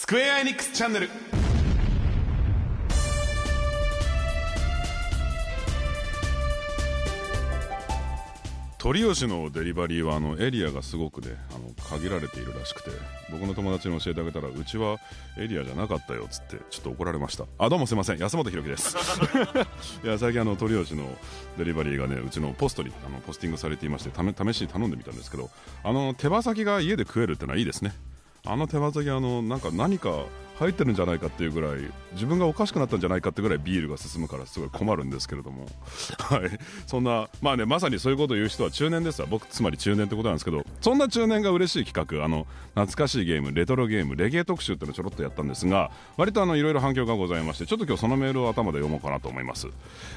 スクエア・エニックスチャンネル鳥吉のデリバリーはあのエリアがすごくねあの限られているらしくて僕の友達に教えてあげたらうちはエリアじゃなかったよっつってちょっと怒られましたあどうもすいません安本博樹です いや最近あの鳥吉のデリバリーがねうちのポストにあのポスティングされていまして試しに頼んでみたんですけどあの手羽先が家で食えるってのはいいですねあの手羽先あのなんか何か入ってるんじゃないかっていうぐらい自分がおかしくなったんじゃないかってぐらいビールが進むからすごい困るんですけれども はいそんなまあねまさにそういうことを言う人は中年ですわ僕つまり中年ってことなんですけどそんな中年が嬉しい企画あの懐かしいゲームレトロゲームレゲエ特集ってのちょろっとやったんですが割とあのいろいろ反響がございましてちょっと今日そのメールを頭で読もうかなと思います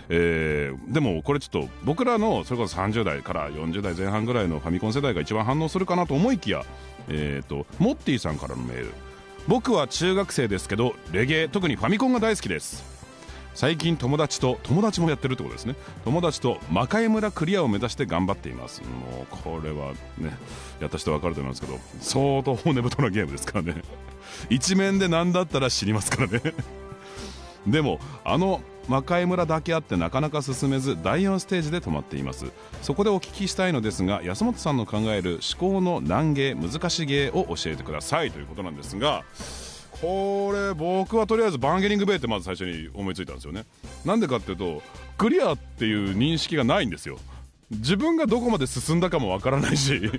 えー、でもこれちょっと僕らのそれこそ30代から40代前半ぐらいのファミコン世代が一番反応するかなと思いきやえー、とモッティさんからのメール僕は中学生ですけどレゲエ特にファミコンが大好きです最近友達と友達もやってるってことですね友達と魔界村クリアを目指して頑張っていますもうこれはねやった人分かると思いますけど相当骨太なゲームですからね一面で何だったら死にますからねでもあの魔界村だけあってなかなか進めず第4ステージで止まっていますそこでお聞きしたいのですが安本さんの考える思考の難芸難し芸を教えてくださいということなんですがこれ僕はとりあえずバンゲリングベイってまず最初に思いついたんですよねなんでかっていうとクリアっていう認識がないんですよ自分がどこまで進んだかもわからないし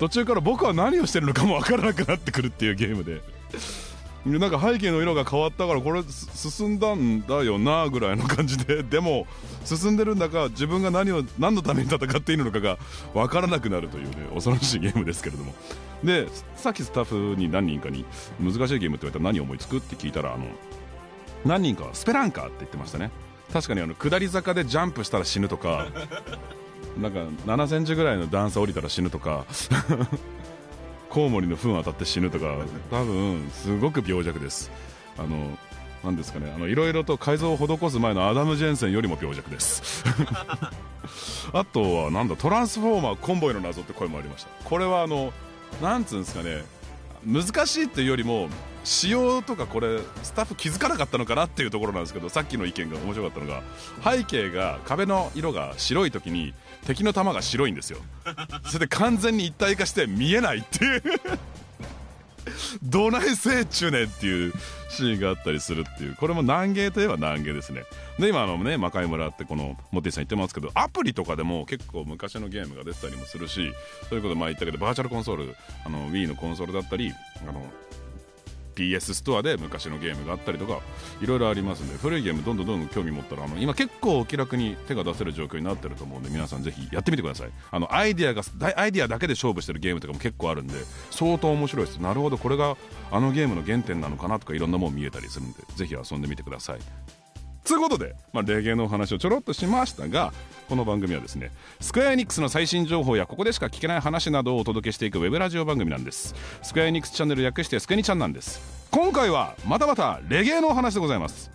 途中から僕は何をしてるのかもわからなくなってくるっていうゲームでなんか背景の色が変わったからこれ進んだんだよなぐらいの感じででも進んでるんだか自分が何を何のために戦っているのかが分からなくなるというね恐ろしいゲームですけれどもでさっきスタッフに何人かに難しいゲームって言われたら何を思いつくって聞いたらあの何人かはスペランカーって言ってましたね確かにあの下り坂でジャンプしたら死ぬとかなんか7センチぐらいの段差降りたら死ぬとかコウモリの糞当たって死ぬとか多分すごく病弱ですあのなんですかねあのいろいろと改造を施す前のアダム・ジェンセンよりも病弱です あとはなんだトランスフォーマーコンボイの謎って声もありましたこれはあのなんつうんですかね難しいっていうよりも仕様とかこれスタッフ気づかなかったのかなっていうところなんですけどさっきの意見が面白かったのが背景が壁の色が白い時に敵の弾が白いんですよ それで完全に一体化して見えないっていうどないせえちゅうねんっていうシーンがあったりするっていうこれも難芸といえば難芸ですねで今あのね魔界村ってこのモティさん言ってますけどアプリとかでも結構昔のゲームが出てたりもするしそういうこと前言ったけどバーチャルコンソールあの Wii のコンソールだったりあの PS ストアで昔のゲームがあったりとかいろいろありますんで古いゲームどんどんどんどん興味持ったらあの今結構気楽に手が出せる状況になってると思うんで皆さんぜひやってみてくださいあのアイディアがアイディアだけで勝負してるゲームとかも結構あるんで相当面白いですなるほどこれがあのゲームの原点なのかなとかいろんなもん見えたりするんでぜひ遊んでみてくださいということで、まあ、レゲエのお話をちょろっとしましたがこの番組はですねスクエアエニックスの最新情報やここでしか聞けない話などをお届けしていくウェブラジオ番組なんですスクエアエニックスチャンネル略してスクエニちゃんなんです今回はまたまたレゲエのお話でございます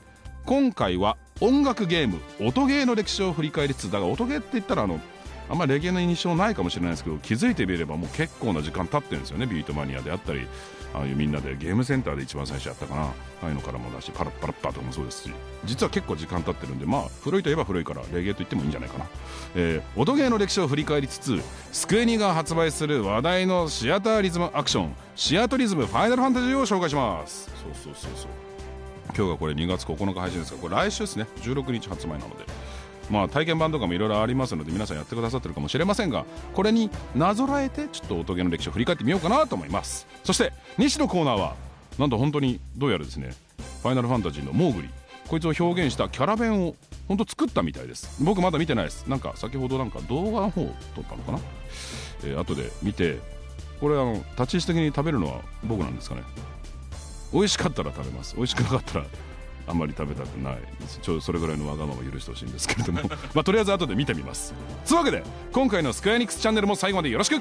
今回は音楽ゲーム音ゲーの歴史を振り返りつつだが音ゲーって言ったらあのあんまりレゲエの印象ないかもしれないですけど気づいてみればもう結構な時間経ってるんですよねビートマニアであったりああいうみんなでゲームセンターで一番最初やったかなああいうのからもだしパラッパラッパとかもそうですし実は結構時間経ってるんでまあ古いといえば古いからレゲエと言ってもいいんじゃないかな、えー、音ゲーの歴史を振り返りつつスクエニが発売する話題のシアターリズムアクションシアトリズムファイナルファンタジーを紹介しますそうそうそうそう今日がこれ2月9日配信ですがこれ来週ですね16日発売なのでまあ、体験版とかもいろいろありますので皆さんやってくださってるかもしれませんがこれになぞらえてちょっと音ゲの歴史を振り返ってみようかなと思いますそして西のコーナーはなんと本当にどうやらですね「ファイナルファンタジー」のモーグリこいつを表現したキャラ弁を本当作ったみたいです僕まだ見てないですなんか先ほどなんか動画の方撮ったのかな、えー、後で見てこれあの立ち位置的に食べるのは僕なんですかね美味しかったら食べます美味しくなかったらあんまり食べたくないちょそれぐらいのわがまま許してほしいんですけれども まあ、とりあえず後で見てみますつうわけで今回の「スクエアエニックスチャンネル」も最後までよろしく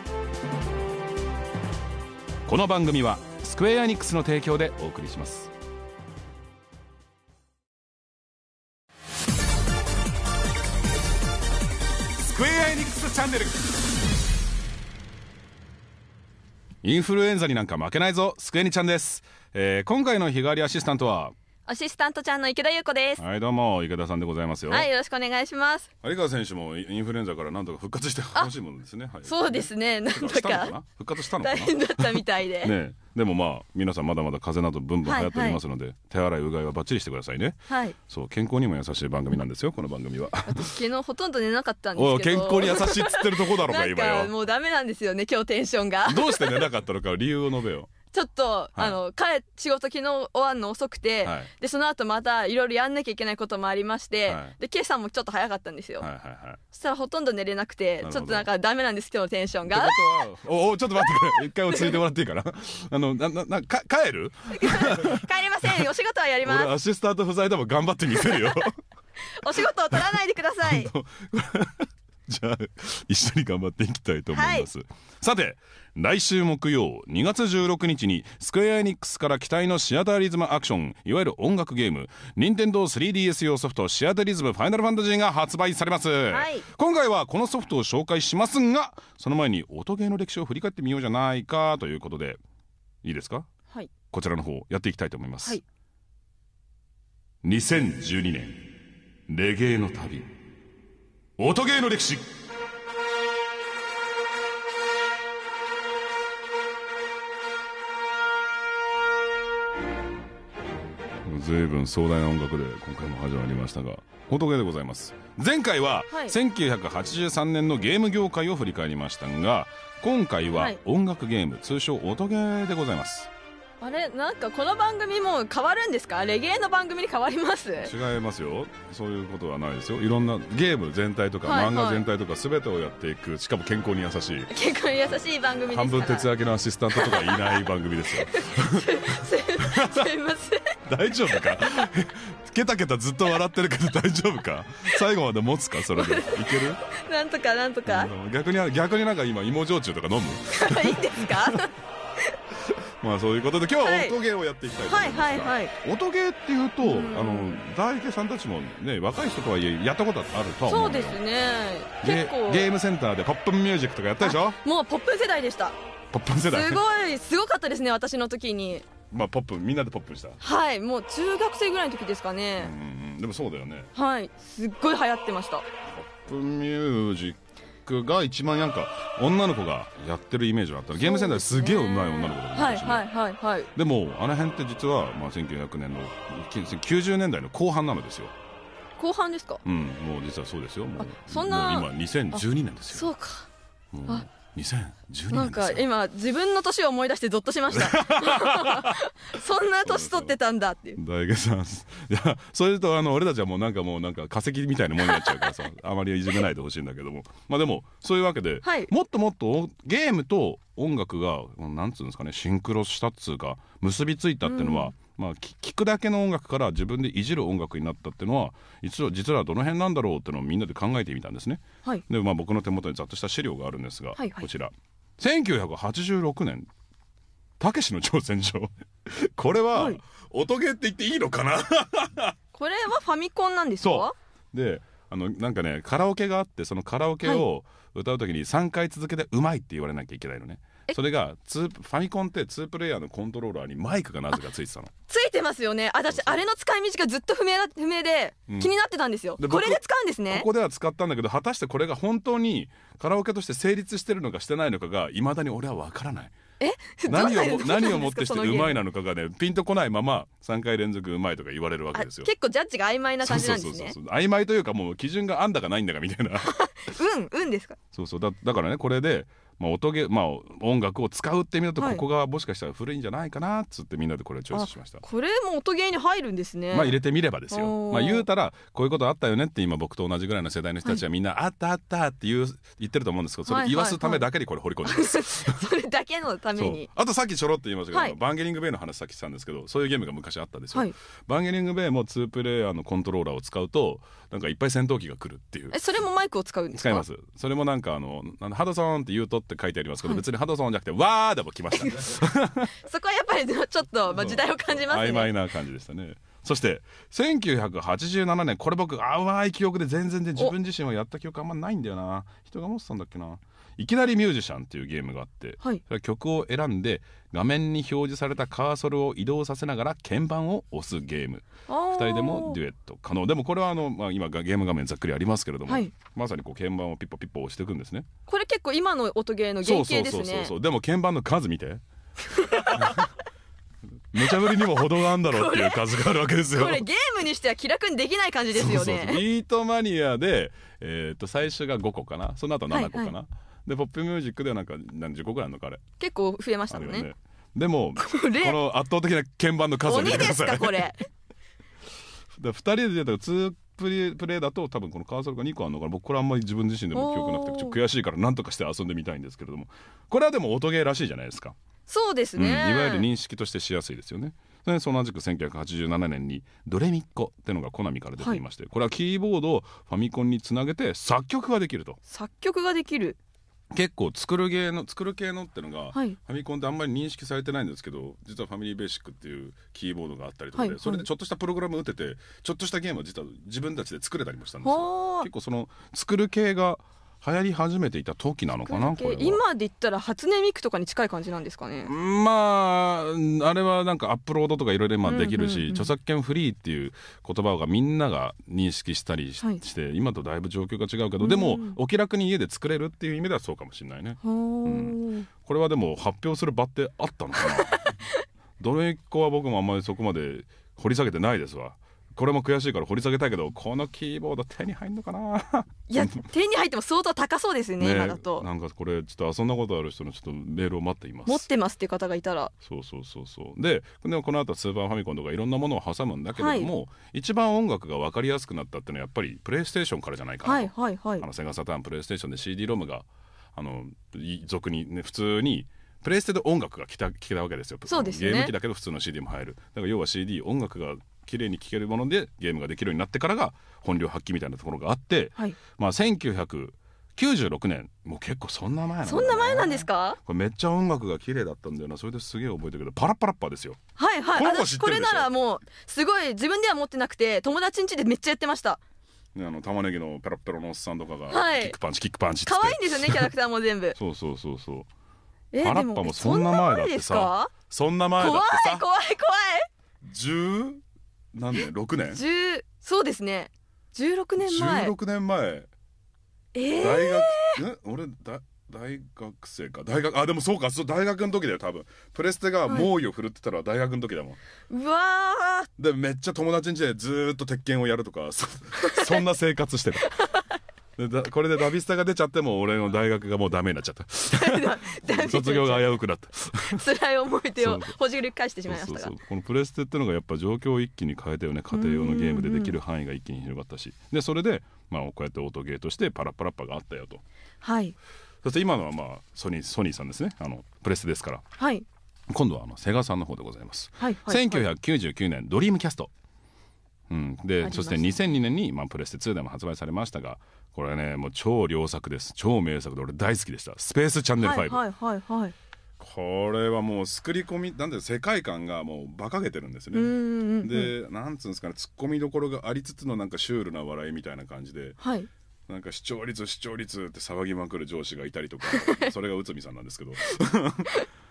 この番組はスクエアエニックスの提供でお送りしますスクエアエニックスチャンネルインフルエンザになんか負けないぞスクエニちゃんです、えー、今回の日替わりアシスタントはアシスタントちゃんの池田優子ですはいどうも池田さんでございますよはいよろしくお願いします有川選手もインフルエンザからなんとか復活してほしいものですね、はい、そうですねなんとか復活したのか大変だったみたいでねでもまあ皆さんまだまだ風邪などブンブン流行っておりますので、はいはい、手洗いうがいはバッチリしてくださいね、はい、そう健康にも優しい番組なんですよこの番組は 私昨日ほとんど寝なかったんですけど健康に優しいっつってるとこだろうが今よもうダメなんですよね今日テンションがどうして寝なかったのか理由を述べよちょっと、あの帰仕事昨日終わるの遅くて、でその後またいろいろやんなきゃいけないこともありまして、で今朝もちょっと早かったんですよ、そしたらほとんど寝れなくてちょっとなんかダメなんです今日のテンションがおおちょっと待ってくれ一回落ち着いてもらっていいかなあのななか帰る 帰りません お仕事はやりますアシスタント不在でも頑張ってみせるよ お仕事を取らないでください じゃあ一緒に頑張っていきたいと思います、はい、さて来週木曜2月16日にスクエアエニックスから期待のシアターリズムアクションいわゆる音楽ゲーム任天堂ー 3DS 用ソフトシアターリズムファイナルファンタジーが発売されます、はい、今回はこのソフトを紹介しますがその前に音ゲーの歴史を振り返ってみようじゃないかということでいいですか、はい、こちらの方やっていきたいと思います、はい、2012年レゲエの旅音ゲーの歴史随分壮大な音楽で今回も始まりましたが音ゲーでございます前回は1983年のゲーム業界を振り返りましたが今回は音楽ゲーム通称音ゲーでございますあれなんかこの番組も変わるんですかレゲエの番組に変わります違いますよそういうことはないですよいろんなゲーム全体とか、漫画全体とか全てをやっていくしかも健康に優しい健康に優しい番組半分徹夜明けのアシスタントとかいない番組ですよ すいません大丈夫かケタケタずっと笑ってるけど大丈夫か最後まで持つかそれでいけるなんとかなんとか逆に逆になんか今芋焼酎とか飲む いいんですかまあそういうことで今日は音ゲーをやっていきたいと思いますはいはいはい音ゲーっていうと、あの大池さんたちもね若い人とはいえやったことあると思そうでよすね結構ゲームセンターでポップンミュージックとかやったでしょもうポップン世代でしたポップン世代すごいすごかったですね私の時にまあポップンみんなでポップンした、はいもう中学生ぐらいの時ですかねうんでもそうだよねはいすっごい流行ってましたポップンミュージッククが一番なんか女の子がやってるイメージがあったゲームセンターですげえうまい女の子だはたはいはいはいでもあの辺って実は、まあ、1900年の90年代の後半なのですよ後半ですかうんもう実はそうですよもうそんな今2012年ですよそうかあ2 0 1なんか今自分の年を思い出してゾッとしました そんな年取ってたんだっていう大さいやそれとあの俺たちはもうなんかもうなんか化石みたいなもんになっちゃうからさあまりいじめないでほしいんだけどもまあでもそういうわけで、はい、もっともっとゲームと音楽がなんつうんですかねシンクロしたっつうか結びついたっていうのは、うんまあ、聞くだけの音楽から自分でいじる音楽になったっていうのは一応実はどの辺なんだろうっていうのをみんなで考えてみたんですね。はい、で、まあ、僕の手元にざっとした資料があるんですが、はいはい、こちら1986年たけしの挑戦状 これは、はい、音ゲーって言っていいのかな これはファミコンなんですかであのなんかねカラオケがあってそのカラオケを歌う時に3回続けて「うまい」って言われなきゃいけないのね。それがファミコンって2プレイヤーのコントローラーにマイクがなぜかついてたのついてますよね私あれの使い道がずっと不明不明で気になってたんですよ、うん、これで使うんですねここでは使ったんだけど果たしてこれが本当にカラオケとして成立してるのかしてないのかがいまだに俺は分からないえ何を何をもってしてうまいなのかがねピンとこないまま3回連続うまいとか言われるわけですよ結構ジャッジが曖昧な感じなんですね曖昧というかもう基準があんだかないんだかみたいな うんうんですかそうそうだだからねこれでまあ、音ゲまあ、音楽を使うってみると、ここがもしかしたら古いんじゃないかなっつってみんなでこれをチョイスしましたこれも音ゲーに入るんですねまあ入れてみればですよまあ言うたらこういうことあったよねって今僕と同じぐらいの世代の人たちはみんな、あったあったって言う言ってると思うんですけどそれ言わすためだけにこれ掘り込んでます、それだけのためにあとさっきちょろっと言いましたけど、はい、バンゲリングベイの話さっきしたんですけどそういうゲームが昔あったんですよ、はい、バンゲリングベイも2プレイヤーのコントローラーを使うとなんかいっぱい戦闘機が来るっていうえそれもマイクを使うんですか使いますそれもなんかあのハドソンって言うとって書いてありますけど、別にハドソンじゃなくてわーでも来ました、ね、そこはやっぱりちょっと、まあ、時代を感じますね曖昧な感じでしたねそして1987年これ僕淡い記憶で全然で自分自身はやった記憶あんまないんだよな人が持ってたんだっけないきなりミュージシャンっていうゲームがあって、はい、曲を選んで画面に表示されたカーソルを移動させながら鍵盤を押すゲーム2人でもデュエット可能でもこれはあの、まあ、今ゲーム画面ざっくりありますけれども、はい、まさにこう鍵盤をピッポピッポ押していくんですねこれ結構今の音ゲーの原型ですねそうそうそうそうでも鍵盤の数見て 無茶ぶりにも程があるんだろうっていう数があるわけですよこれゲームにしては気楽にできない感じですよねビートマニアで、えー、と最初が5個かなその後7個かな、はいはいでポップミュージックではなんか何十個ぐらいあるのかあれ結構増えましたもんねねでもこの圧倒的な鍵盤の数を見てくだすさいかこれだ2 人で出たら2プレプレイだと多分このカーソルが2個あるのかな僕これあんまり自分自身でも記憶なくてちょっと悔しいから何とかして遊んでみたいんですけれどもこれはでも音ゲーらしいじゃないですか、そうですうん、いわゆる認識としてしやすいですよね。それ同じく1987年に「ドレミッコ」ってのがコナミから出ていまして、これはキーボードをファミコンにつなげて作曲ができると作曲ができる結構作る系の作る系のってのが、はい、ファミコンってあんまり認識されてないんですけど実はファミリーベーシックっていうキーボードがあったりとかで、はい、それでちょっとしたプログラム打ててちょっとしたゲームは実は自分たちで作れたりもしたんですよ結構その作る系が流行り始めていた時なのかな今で言ったら初音ミクとかに近い感じなんですかねまああれはなんかアップロードとかいろいろできるし、うんうんうん、著作権フリーっていう言葉がみんなが認識したりしはい、て今とだいぶ状況が違うけど、うん、でもお気楽に家で作れるっていう意味ではそうかもしれないね、うん、これはでも発表する場ってあったのかな どれ一個は僕もあんまりそこまで掘り下げてないですわこれも悔しいから掘り下げたいけどこのキーボード手に入んのかないや手に入っても相当高そうですね、ね、今だとなんかこれちょっと遊んだことある人のちょっとメールを待っています持ってますっていう方がいたらそうそうそうそうででもこの後スーパーファミコンとかいろんなものを挟むんだけれども、はい、一番音楽が分かりやすくなったっていうのはやっぱりプレイステーションからじゃないかなはいはいはいあのセガサターンプレイステーションで CD ロムがあの俗にね普通にプレイステで音楽が来たたわけですよそうです、ね、ゲーム機だけど普通の CD も入るだから要は CD 音楽が綺麗に聴けるものでゲームができるようになってからが本領発揮みたいなところがあって、はい、まあ1900 96年もう結構そんな前なん、ね、そんな前なんですかこれめっちゃ音楽が綺麗だったんだよなそれですげえ覚えてるけどパラパラッパですよはいはい私これならもうすごい自分では持ってなくて友達ん家でめっちゃやってましたね、あの玉ねぎのペロペロのおっさんとかが、はい、キックパンチキックパンチって可愛いんですよねキャラクターも全部 そうそうそうそうえパラッパもそんな前だってさそんな前だってさ怖い怖い怖い1何年六年1そうですね十6年前十六年前えー、大学え俺だ大学生か大学あでもそうかそう大学の時だよ多分プレステが猛威を振るってたら大学の時だもん、はい、うわでめっちゃ友達ん家でずっと鉄拳をやるとかそ そんな生活してたでこれでラビスタが出ちゃっても俺の大学がもうダメになっちゃった 卒業が危うくなった辛い思い出をほじり返してしまいましたこのプレステってのがやっぱ状況を一気に変えたよね家庭用のゲームでできる範囲が一気に広がったしでそれで、まあ、こうやってオートゲーとしてパラパラッパがあったよとはいそして今のはまあソニーソニーさんですねあのプレステですからはい今度はあのセガさんの方でございます、はいはい、1999年ドリームキャストうん、でそして2002年に、まあ、プレステ2でも発売されましたがこれねもう超良作です超名作で俺大好きでした「スペースチャンネル5」はいはいはい、はい、これはもう作り込みなんで世界観がもう馬鹿げてるんですね、でなんつうんですかねツッコミどころがありつつのなんかシュールな笑いみたいな感じで、はい、なんか視聴率視聴率って騒ぎまくる上司がいたりとかそれが内海さんなんですけど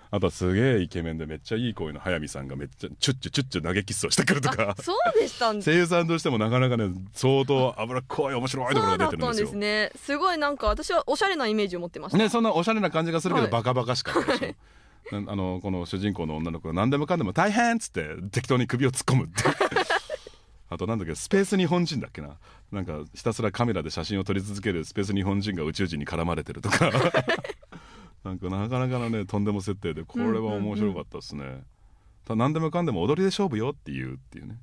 あとはすげえイケメンでめっちゃいい声の速水さんがめっちゃチュッチュチュッチュ投げキスをしてくるとかそうでしたん声優さんとしてもなかなかね相当脂っこい面白いところが出てるんですよすねすごいなんか私はおしゃれなイメージを持ってましたねそんなおしゃれな感じがするけど、バカバカしかったでしょ、はいあのこの主人公の女の子が何でもかんでも大変っつって適当に首を突っ込むって あとなんだっけスペース日本人だっけななんかひたすらカメラで写真を撮り続けるスペース日本人が宇宙人に絡まれてるとかなんかなかなかのねとんでも設定でこれは面白かったですね、うんうんうん、ただ何でもかんでも踊りで勝負よっていうっていうね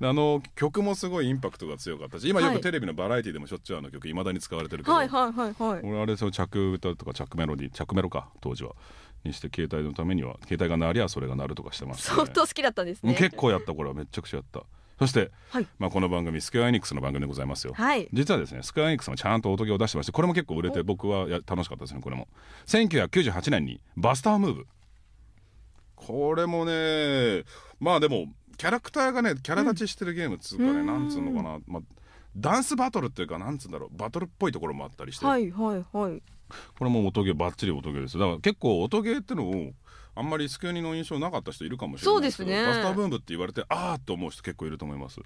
あの曲もすごいインパクトが強かったし今よくテレビのバラエティでもしょっちゅうあの曲いまだに使われてるけど、はいはいはいはい、俺あれその着歌とか着メロディ着メロか当時はにして携帯のためには携帯が鳴りゃそれが鳴るとかしてます、ね、相当好きだったんですね結構やったこれはめちゃくちゃやったそして、はい、まあこの番組スクエアエニックスの番組でございますよ、はい、実はですねスクエアエニックスもちゃんと音源を出してましてこれも結構売れて僕はや楽しかったですねこれも1998年にバスタームーブこれもねまあでもキャラクターがねキャラ立ちしてるゲームっつうかね、うん、なんつうのかな、まあ、ダンスバトルっていうかなんつうんだろうバトルっぽいところもあったりしてはいはいはいこれも音ゲーばっちり音ゲーですだから結構音ゲーってのをあんまりスクエニの印象なかった人いるかもしれないですけど、ね、バスターブームって言われてああと思う人結構いると思います。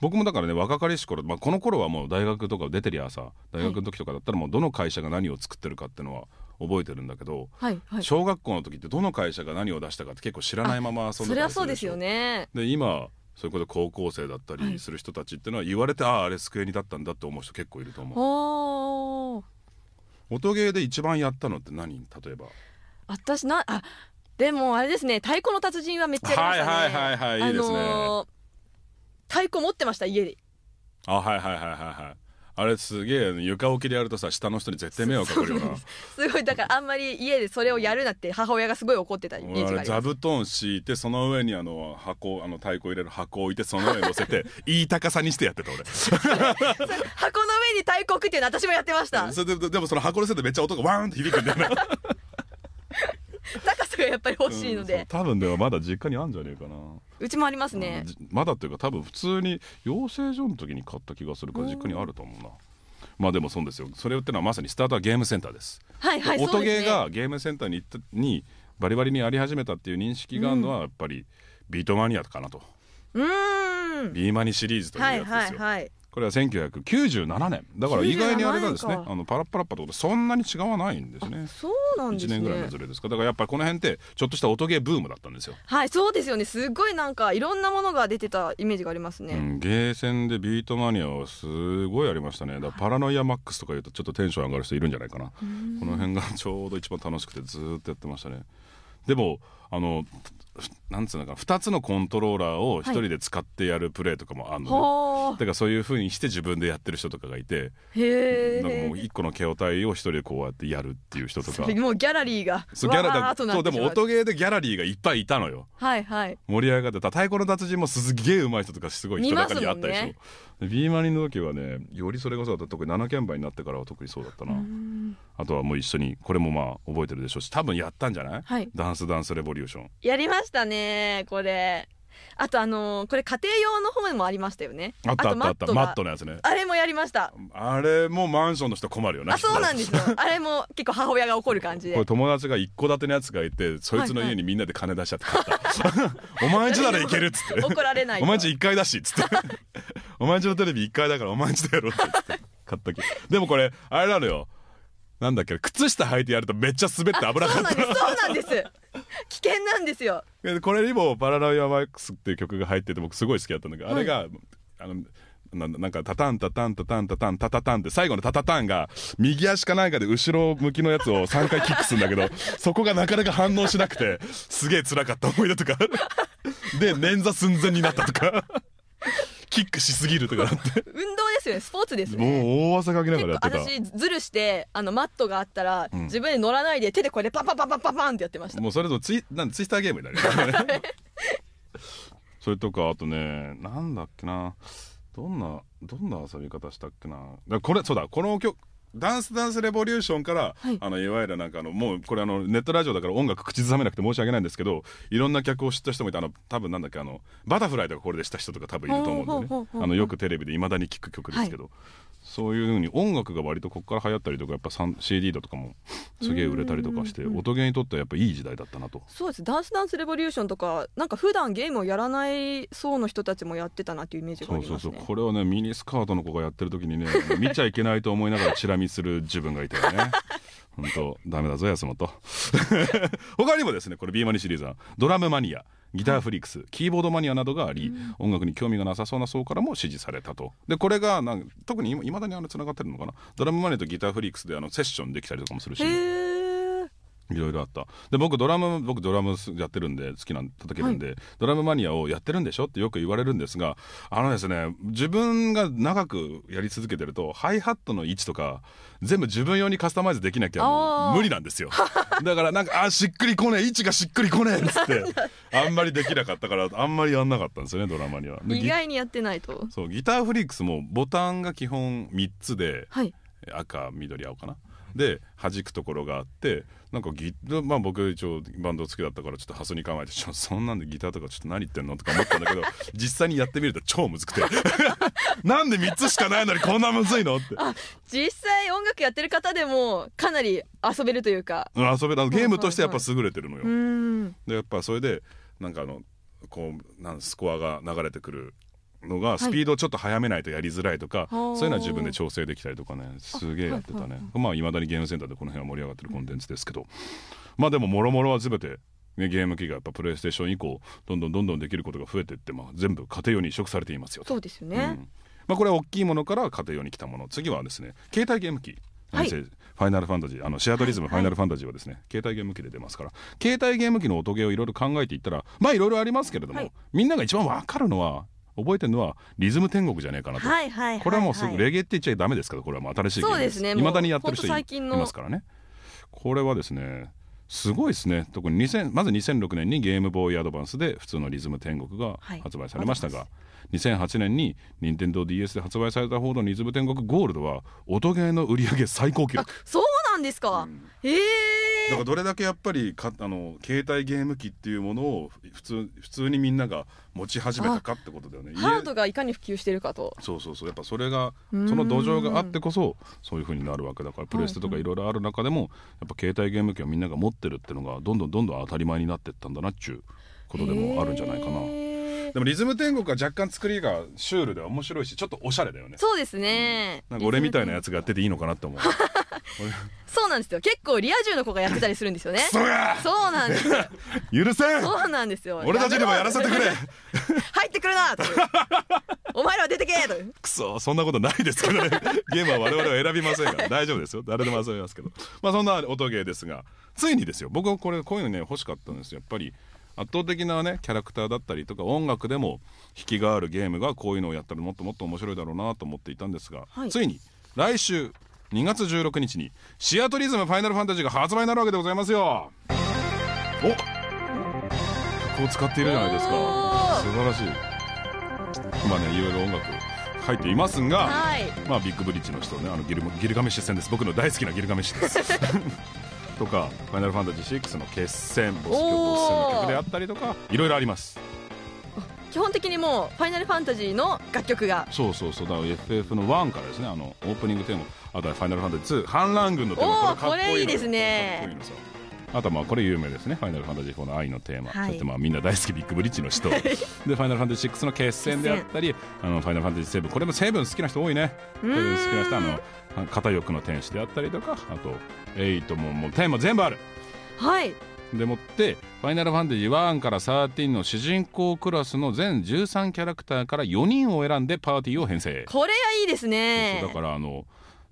僕もだからね若かりし頃、まあ、この頃はもう大学とか出てりゃさ大学の時とかだったらもうどの会社が何を作ってるかっていうのは覚えてるんだけど、はいはい、小学校の時ってどの会社が何を出したかって結構知らないまま遊んでたりするでしょそれはそうですよねで今それこそ高校生だったりする人たちっていうのは言われて、はい、あああれ机にだったんだって思う人結構いると思う音ゲーで一番やったのって何例えば私なあでもあれですね太鼓の達人はめっちゃありましたねはいはいはいはいいいですね、太鼓持ってました家であはいはいはいはいはいあれすげえ床置きでやるとさ下の人に絶対迷惑かかるよなすごいだからあんまり家でそれをやるなって母親がすごい怒ってたイメージがあ座布団敷いてその上にあの箱あの太鼓入れる箱置いてその上に乗せて いい高さにしてやってた俺箱の上に太鼓置くっていうの私もやってましたそれででもその箱のせいでめっちゃ音がワーンって響くんだよな 高さがやっぱり欲しいので、うん、多分ではまだ実家にあるんじゃねえかなうちもありますね、まだっていうか多分普通に養成所の時に買った気がするから実家にあると思うなまあでもそうですよそれってのはまさにスタートはゲームセンターですはいはい音ゲーがゲームセンターに行ったにバリバリにやり始めたっていう認識があるのはやっぱりビートマニアかなとうんビーマニシリーズというやつですよ、はいはいはいこれは1997年だから意外にあれがですねあのパラッパラッパってことそんなに違わないんですねそうなんですね1年ぐらいのずれですかだからやっぱりこの辺ってちょっとした音ゲーブームだったんですよはいそうですよねすごいなんかいろんなものが出てたイメージがありますね、うん、ゲーセンでビートマニアはすごいありましたねだパラノイアマックスとかいうとちょっとテンション上がる人いるんじゃないかなこの辺がちょうど一番楽しくてずっとやってましたねでもあのなんつうのか2つのコントローラーを1人で使ってやるプレーとかもあるので、はい、だからそういうふうにして自分でやってる人とかがいてなんかもう1個の携帯を1人でこうやってやるっていう人とかもうギャラリーがそうそうでも音ゲーでギャラリーがいっぱいいたのよはいはい盛り上がってた太鼓の達人もすげえうまい人とかすごい人のかにあったでしょ、ね、ビーマニの時はねよりそれこそ特に7キャになってからは特にそうだったなあとはもう一緒にこれもまあ覚えてるでしょうし多分やったんじゃない、はい、ダンスダンスレボリューションやりましたねね、これ。あとあのー、これ家庭用の方にもありましたよねあったあったあったマットのやつねあれもやりましたあれもマンションの人困るよねあそうなんですよ あれも結構母親が怒る感じでこれ友達が一戸建てのやつがいてそいつの家にみんなで金出しちゃって買った、はいはい、お前んちならいけるっつって怒られないお前んち1階だしっつって お前んちのテレビ1階だからお前んちでやろって買ったけでもこれあれなのよなんだっけ靴下履いてやるとめっちゃ滑って危なかったそうなんです 危険なんですよこれにも「パラライアマックス」っていう曲が入ってて僕すごい好きだったんだけど、あれがあのななんかタタンタタンタタンタタンタタタンって最後のタタタンが右足かなんかで後ろ向きのやつを3回キックするんだけどそこがなかなか反応しなくてすげえ辛かった思い出とかで捻挫寸前になったとかキックしすぎるとかなって 運動ですよねスポーツですねもう大技かけながらやってた私ズルしてあのマットがあったら、うん、自分で乗らないで手でこれパパパパパパンってやってましたもうそれとツイなんツイスターゲームになる、それとかあとねなんだっけなどんなどんな遊び方したっけなこれそうだこの曲ダンスダンスレボリューションから、はい、あのいわゆるなんかあのもうこれあのネットラジオだから音楽口ずさめなくて申し訳ないんですけどいろんな客を知った人もいてあの多分なんだっけあのバタフライとかこれでした人とか多分いると思うんでねあのよくテレビでいまだに聞く曲ですけど、はい、そういうふうに音楽が割とここから流行ったりとかやっぱ CD だとかもすげえ売れたりとかして音ゲーにとってはやっぱいい時代だったなとそうですダンスダンスレボリューションとかなんか普段ゲームをやらない層の人たちもやってたなっていうイメージがあります、ね、そうそうそうこれはねミニスカートの子がやってる時にね見ちゃいけないと思いながらチラ見する自分がいたよね 本当ダメだぞ安本 他にもですねこれ B マニシリーズはドラムマニアギターフリックス、キーボードマニアなどがあり、音楽に興味がなさそうな層からも支持されたとでこれがなん特にいまだにつながってるのかなドラムマニアとギターフリックスであのセッションできたりとかもするし。いろいろあったで僕ドラム僕ドラムやってるんで好きなん叩けるんで、はい、ドラムマニアをやってるんでしょってよく言われるんですがあのですね自分が長くやり続けてるとハイハットの位置とか全部自分用にカスタマイズできなきゃ無理なんですよ だからなんかあしっくりこねえ位置がしっくりこねえっつってあんまりできなかったからあんまりやんなかったんですよねドラマには意外にやってないとそうギターフリークスもボタンが基本3つで、はい、赤緑青かなで弾くところがあってなんかギまあ、僕一応バンド好きだったからちょっとハスに考えて「そんなんでギターとかちょっと何言ってんの?」とか思ったんだけど 実際にやってみると超むずくて なんで3つしかないのにこんなむずいのって実際音楽やってる方でもかなり遊べるというか遊べゲームとしてやっぱ優れてるのよ。でやっぱそれでなんかあのこうなんスコアが流れてくるのがスピードをちょっと早めないとやりづらいとか、はい、そういうのは自分で調整できたりとかねすげえやってたねまあいまだにゲームセンターでこの辺は盛り上がってるコンテンツですけどまあでももろもろは全てね、ゲーム機がやっぱプレイステーション以降どんどんどんどんできることが増えていって、まあ、全部家庭用に移植されていますよそうですよね、うんまあ、これは大きいものから家庭用に来たもの次はですね携帯ゲーム機、はい、ファイナルファンタジーあのシアトリズム、ファイナルファンタジーはですね、はい、携帯ゲーム機で出ますから携帯ゲーム機の音ゲーをいろいろ考えていったらまあいろいろありますけれども、はい、みんなが一番分かるのは覚えてるのはリズム天国じゃねえかなと、はいはいはいはい、これはもうすぐレゲエって言っちゃダメですけどこれはもう新しいそうですねいまだにやってる人いますからねこれはですねすごいですね特に2 0まず2006年にゲームボーイアドバンスで普通のリズム天国が発売されましたが、はい、2008年に任天堂 d s で発売されたほのリズム天国ゴールドは音ゲーの売り上げ最高記録そうなんですか、うん、ええーだからどれだけやっぱりかあの携帯ゲーム機っていうものを普通普通にみんなが持ち始めたかってことだよねハードがいかに普及してるかとそうそうそうやっぱそれがその土壌があってこそそういうふうになるわけだからプレステとかいろいろある中でも、はいはい、やっぱ携帯ゲーム機をみんなが持ってるっていうのがどんどんどんどん当たり前になってったんだなっちゅうことでもあるんじゃないかな。でもリズム天国は若干作りがシュールで面白いしちょっとおしゃれだよねそうですね、うん、なんか俺みたいなやつがやってていいのかなって思う そうなんですよ結構リア充の子がやってたりするんですよねそうなんですよ 許せそうなんですよ俺たちにもやらせてくれ 入ってくるなお前らは出てけとくそそんなことないですけどねゲームは我々は選びませんから大丈夫ですよ誰でも遊びますけどまあそんな音ゲーですがついにですよ僕はこれこういうのね欲しかったんですよやっぱり圧倒的なねキャラクターだったりとか音楽でも引きがあるゲームがこういうのをやったらもっともっと面白いだろうなと思っていたんですが、はい、ついに来週2月16日にシアトリズムファイナルファンタジーが発売になるわけでございますよお曲を使っているじゃないですか素晴らしい今ねいろいろ音楽入っていますが、はい、まあビッグブリッジの人ねあのギルギルガメッシュ戦です僕の大好きなギルガメッシュです とか「ファイナルファンタジー6」の決戦ボス曲ボスの曲であったりとかいろいろあります基本的にもう「ファイナルファンタジー」の楽曲がそうそうそうだから FF の1からですねあのオープニングテーマあとは「ファイナルファンタジー2」「反乱軍のテーマこれかっこいいですねあとまあこれ有名ですね「ファイナルファンタジー4」の愛のテーマ、はい、そしてまあみんな大好きビッグブリッジの人で「ファイナルファンタジー6」の決戦であったり「あのファイナルファンタジー7」これも「セブン好きな人多いね「好きな人あの片翼の天使であったりとかあとエトももうテーマ全部あるはいでもって「ファイナルファンタジー1」から13の主人公クラスの全13キャラクターから4人を選んでパーティーを編成これはいいですねだからあの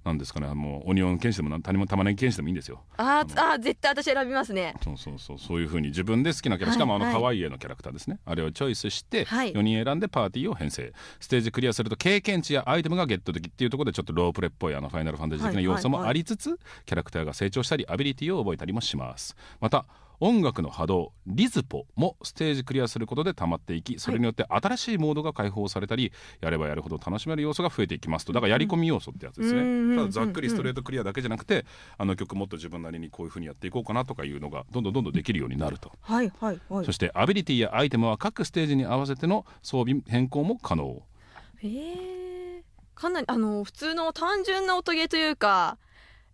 なんですかねもうオニオン犬種でも何も玉ねぎ犬種でもいいんですよああ絶対私選びますねそうそうそうそういうふうに自分で好きなキャラ、しかもあの可愛い絵のキャラクターですね、はい、あれをチョイスして4人選んでパーティーを編成ステージクリアすると経験値やアイテムがゲットできっていうところでちょっとロープレっぽいあのファイナルファンタジー的な要素もありつつ、キャラクターが成長したりアビリティを覚えたりもしますまた音楽の波動リズポもステージクリアすることで溜まっていきそれによって新しいモードが解放されたり、やればやるほど楽しめる要素が増えていきますとだからやり込み要素ってやつですね、うん、ただざっくりストレートクリアだけじゃなくてあの曲もっと自分なりにこういうふうにやっていこうかなとかいうのがどんどんどんどんできるようになると、はいはいはい、そしてアビリティやアイテムは各ステージに合わせての装備変更も可能。へえかなりあの普通の単純な音ゲーというか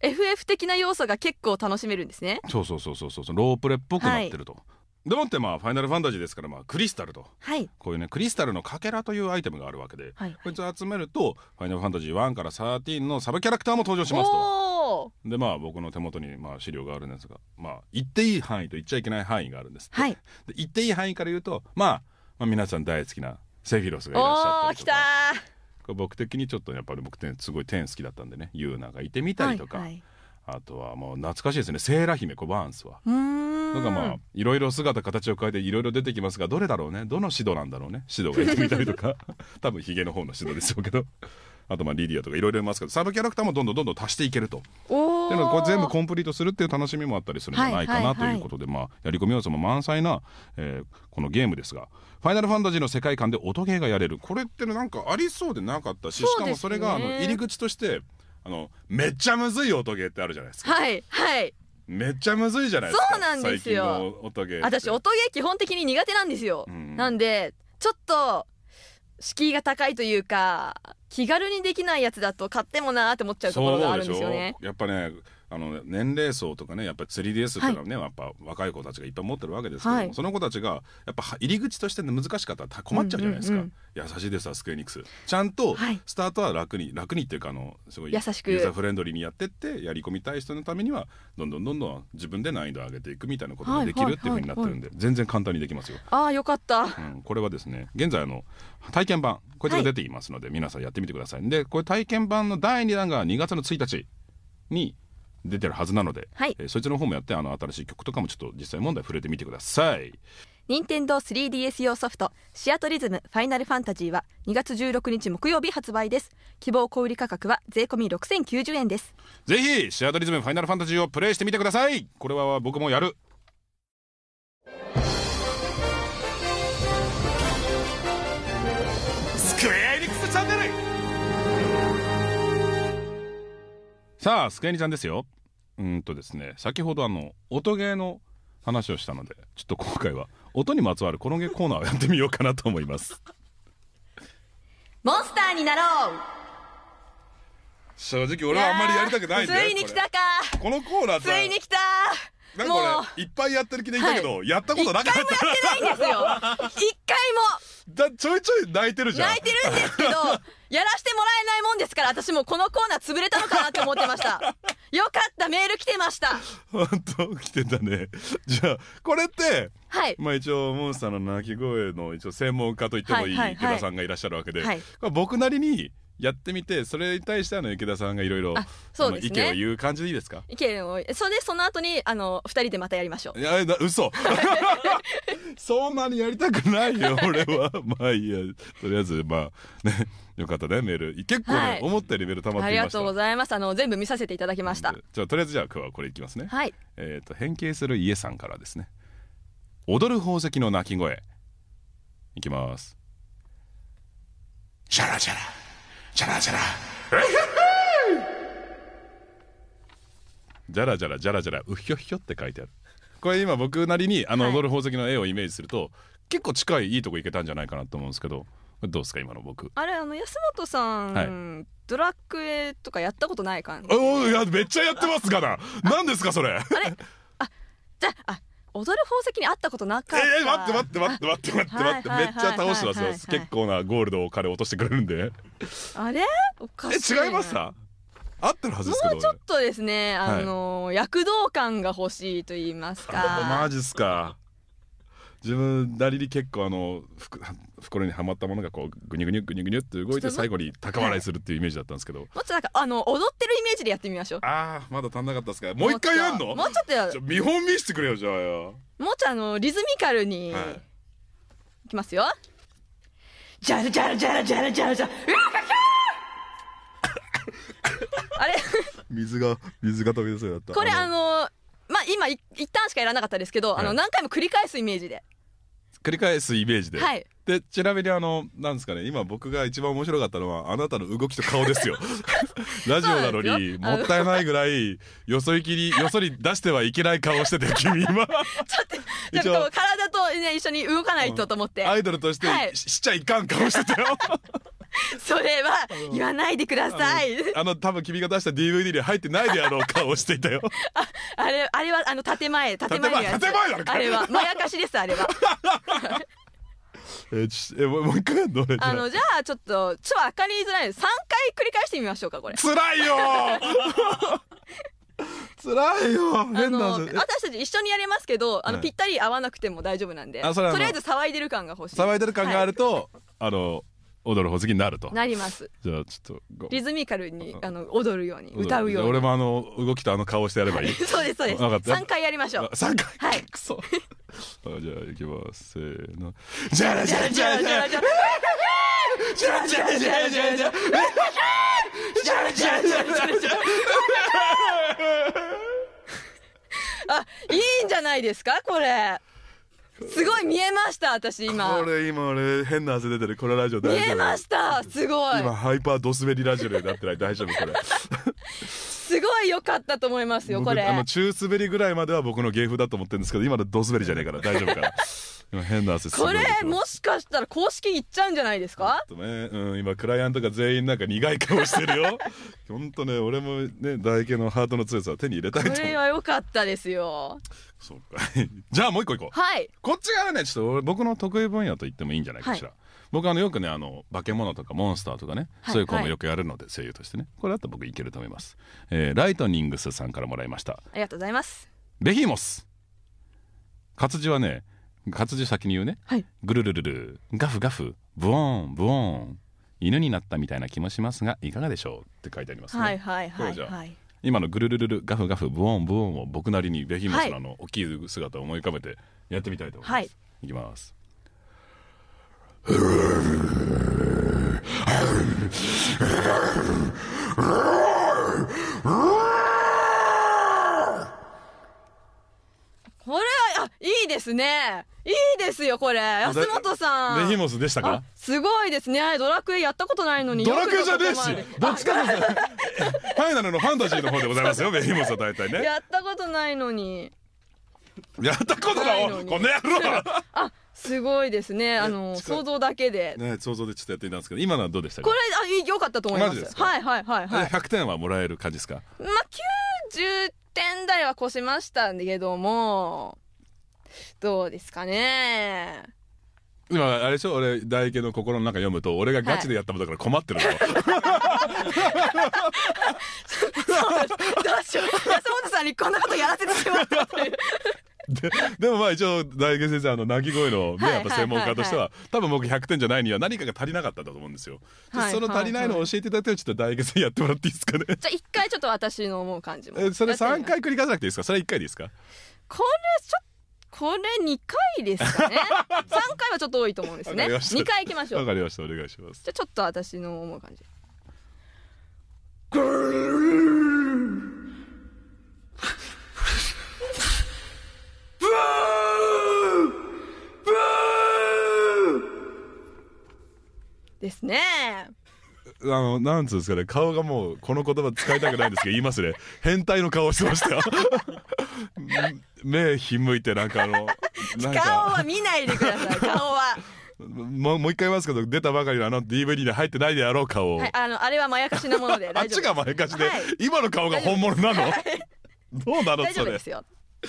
FF 的な要素が結構楽しめるんですねそうそうそうそうそうロープレっぽくなってると、はいでもってまあファイナルファンタジーですからまあクリスタルと、はい、こういうねクリスタルのかけらというアイテムがあるわけで、はいはい、こいつ集めるとファイナルファンタジー1から13のサブキャラクターも登場しますとでまあ僕の手元にまあ資料があるんですがまあ言っていい範囲と言っちゃいけない範囲があるんです、はい、で言っていい範囲から言うと、まあ、まあ皆さん大好きなセフィロスがいらっしゃったとか。僕的にちょっとやっぱり僕ってすごい天好きだったんでねユーナがいてみたりとか、はいはい、あとはもう懐かしいですねセーラ姫コバーンスは。なんかまあいろいろ姿形を変えていろいろ出てきますがどれだろうねどのシドなんだろうねシドがいてみたりとか 多分ヒゲの方のシドでしょうけどあとまあリディアとかいろいろいますけどサブキャラクターもどんどんどんどん足していけるとっていうのこれ全部コンプリートするっていう楽しみもあったりするんじゃないかなということで、まあ、やり込み要素も満載な、えー、このゲームですが「ファイナルファンタジー」の世界観で音ゲーがやれるこれってなんかありそうでなかったし、しかもそれがあの入り口としてあのめっちゃむずい音ゲーってあるじゃないですか。はいはいめっちゃむずいじゃないですかそうなんですよ音ゲー私音ゲー基本的に苦手なんですよ、うん、なんでちょっと敷居が高いというか気軽にできないやつだと買ってもなーって思っちゃうところがあるんですよねやっぱねあの年齢層とかねやっぱり釣りですとかね、はい、やっぱ若い子たちがいっぱい持ってるわけですけども、はい、その子たちがやっぱ入り口として難しかったら困っちゃうじゃないですか、うんうんうん、優しいですわスクエニックスちゃんとスタートは楽に、はい、楽にっていうかあのすごい優しくユーザーフレンドリーにやってってやり込みたい人のためにはどんどんどんどん自分で難易度を上げていくみたいなことができるっていうふうになってるんで、全然簡単にできますよ。あよかった、うん、これはですね現在の体験版こいつが出ていますので、皆さんやってみてくださいでこれ体験版の第2弾が2月の1日に出てるはずなので、はい、えー、そちらの方もやってあの新しい曲とかもちょっと実際問題触れてみてください任天堂 3DS 用ソフト「シアトリズムファイナルファンタジー」は2月16日木曜日発売です希望小売価格は税込6090円ですぜひシアトリズムファイナルファンタジーをプレイしてみてくださいこれは僕もやるさあ、スカイニちゃんですよ。うんとですね、先ほどあの、音ゲーの話をしたので、ちょっと今回は音にまつわるこのゲーコーナーをやってみようかなと思います。モンスターになろう正直俺はあんまりやりたくないんだよついに来たかこのコーナーついに来たなんかこれいっぱいやってる気でいたけど、はい、やったことなかった一回もやってないんですよ 一回もだちょいちょい泣いてるじゃん泣いてるんですけど やらしてもらえないもんですから私もこのコーナー潰れたのかなって思ってましたよかったメール来てました本当来てたねじゃあこれってはいまあ一応モンスターの鳴き声の一応専門家と言ってもいい池田さんがいらっしゃるわけで、はいはい僕なりにやってみてそれに対してあの池田さんがいろいろ意見を言う感じでいいですか意見をそれでその後にあの2人でまたやりましょういや嘘 そんなにやりたくないよ俺は まあいいやとりあえずまあねよかったねメール結構ね、思ったよりメールたまってありがとうございますあの全部見させていただきましたじゃあとりあえずじゃあ今日はこれいきますねはいえっ、と変形する家さんからですね踊る宝石の鳴き声いきますシャラシャラじゃらじゃら。じゃらじゃらじゃらじゃらうひょひょって書いてあるこれ今僕なりにあの踊る宝石の絵をイメージすると、はい、結構近いいいとこ行けたんじゃないかなと思うんですけどどうですか今の僕あれあの安本さん、はい、ドラクエとかやったことない感じおいやめっちゃやってますから何ですかそれあれあじゃあ踊る宝石に会ったことなかったえー、待って待って待って待って待って待ってめっちゃ倒してますよ結構なゴールドを彼落としてくれるんであれおかしいえ違いました合ってるはずですけど、もうちょっとですねあのー、はい、躍動感が欲しいと言いますかマジっすか自分なりに結構あの袋にはまったものがこうぐにュぐにュぐにュぐにュって動いて最後に高笑いするっていうイメージだったんですけど、もっとなんかあの踊ってるイメージでやってみましょうああまだ足んなかったですかもう一回やんのもうちょっとやる見本見せてくれよじゃあよもうちょっとあのリズミカルに、はい、いきますよジャラジャラジャラジャラジャラジャ あれ水が水が飛び出そうだったこれあのまあ今一旦しかやらなかったですけど、はいあの何回も繰り返すイメージで繰り返すイメージで、はいでちなみにあのなんですかね今僕が一番面白かったのはあなたの動きと顔ですよ ラジオなのにもったいないぐらいよそ行きによそに出してはいけない顔してて 君今ちょっとょっと体と、ね、一緒に動かないとと思って、アイドルとしてはいしちゃいかん顔してたよ それは言わないでくださいあの多分君が出した DVD に入ってないであろう顔していたよああれあれはあの建前建前建前なのあれはまやかしですあれは えちえもう一回どれあのじゃあちょっとちょっと分かりづらいです3回繰り返してみましょうかこれつらいよつら いよ変な私たち一緒にやりますけどあの、はい、ぴったり合わなくても大丈夫なんであそれとりあえず騒いでる感が欲しい騒いでる感があると、はい、あの踊るほうになるとなりますじゃあちょっとリズミカルにあの踊るように歌うように俺もあの動きとあの顔してやればいい そうですそうです3回やりましょう3回はいくじゃあいきますせーのじゃらじゃらじゃらじゃらじゃらじゃらじゃらじゃらじゃらじゃらじゃらじゃらじゃらじゃらじゃらじゃすごい見えました私今これ今俺変な汗出てるこのラジオ大丈夫見えましたすごい今ハイパードスベリラジオになってない大丈夫これすごい良かったと思いますよこれあの中滑りぐらいまでは僕の芸風だと思ってるんですけど今のド滑りじゃねえから大丈夫かな 変な汗これもしかしたら公式いっちゃうんじゃないですかとね、うん、今クライアントが全員なんか苦い顔してるよほんとね俺もね唾液のハートの強さを手に入れたいとこれは良かったですよそうか じゃあもう一個行こうはいこっち側ねちょっと僕の得意分野と言ってもいいんじゃないかしら、はい、僕あのよくねあの化け物とかモンスターとかね、はい、そういう子もよくやるので、はい、声優としてねこれだと僕いけると思います、えー、ライトニングスさんからもらいましたありがとうございますベヒモス活字はね活字先に言うね、はい、ぐるるるるガフガフブオンブオン犬になったみたいな気もしますがいかがでしょうって書いてありますねはいはいはい、はい、今のぐるるるるガフガフブオンブオンを僕なりにベヒモスのあの、大きい姿を思い浮かべてやってみたいと思います、はい、いきますこれはあいいですねいいですよこれ安本さんデヒモスでしたかすごいですねドラクエやったことないのにドラクエじゃねえしどっちかの ファイナルのファンタジーの方でございますよベヒモスは大体ねやったことないのにやったことないこの野郎 あすごいですね。あの、想像だけで。ね、想像でちょっとやってみたんですけど、今のはどうでしたかこれ、あ、良かったと思います。すはいはいはいはい。百点はもらえる感じですかまあ、90点台は越しましたけども、どうですかね。今、あれでしょ俺、大家の心の中読むと、俺がガチでやったもんだから困ってるの。そうどうしよう。安本さんにこんなことやらせてしまったという。ででもまあ一応大元先生あの鳴き声のねやっぱ専門家としては多分僕100点じゃないには何かが足りなかったんだと思うんですよ。はいその足りないのを教えていただいてちょっと大元先生やってもらっていいですかね。じゃあ1回ちょっと私の思う感じも。えそれ3回繰り返さなくていいですかそれ1回でいいですかこれちょっとこれ2回ですかね3 回はちょっと多いと思うんですね2回いきましょうわかりましたお願いしますじゃあちょっと私の思う感じですねあのなんつうんですかね顔がもうこの言葉使いたくないんですけど言いますね 変態の顔をしてましたよ目ひんむいてなんかあの顔は見ないでください顔は もうもう一回言いますけど出たばかりのあの DVD に入ってないであろう顔を、はい、あのあれはまやかしのもので あっちがまやかしで、はい、今の顔が本物なの、どうなのそれですよえ